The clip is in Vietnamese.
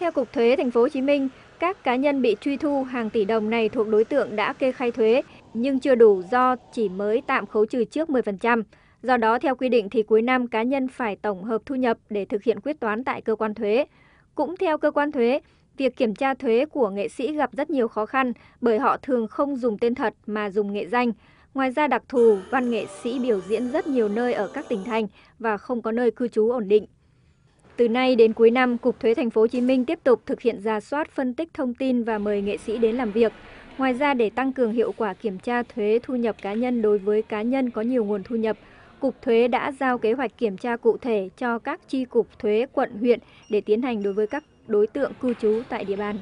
Theo Cục Thuế Thành phố Hồ Chí Minh, các cá nhân bị truy thu hàng tỷ đồng này thuộc đối tượng đã kê khai thuế nhưng chưa đủ do chỉ mới tạm khấu trừ trước 10%. Do đó theo quy định thì cuối năm cá nhân phải tổng hợp thu nhập để thực hiện quyết toán tại cơ quan thuế. Cũng theo cơ quan thuế, việc kiểm tra thuế của nghệ sĩ gặp rất nhiều khó khăn bởi họ thường không dùng tên thật mà dùng nghệ danh. Ngoài ra đặc thù, văn nghệ sĩ biểu diễn rất nhiều nơi ở các tỉnh thành và không có nơi cư trú ổn định. Từ nay đến cuối năm, Cục Thuế Thành phố Hồ Chí Minh tiếp tục thực hiện ra soát, phân tích thông tin và mời nghệ sĩ đến làm việc. Ngoài ra, để tăng cường hiệu quả kiểm tra thuế thu nhập cá nhân đối với cá nhân có nhiều nguồn thu nhập, Cục Thuế đã giao kế hoạch kiểm tra cụ thể cho các chi cục thuế quận, huyện để tiến hành đối với các đối tượng cư trú tại địa bàn.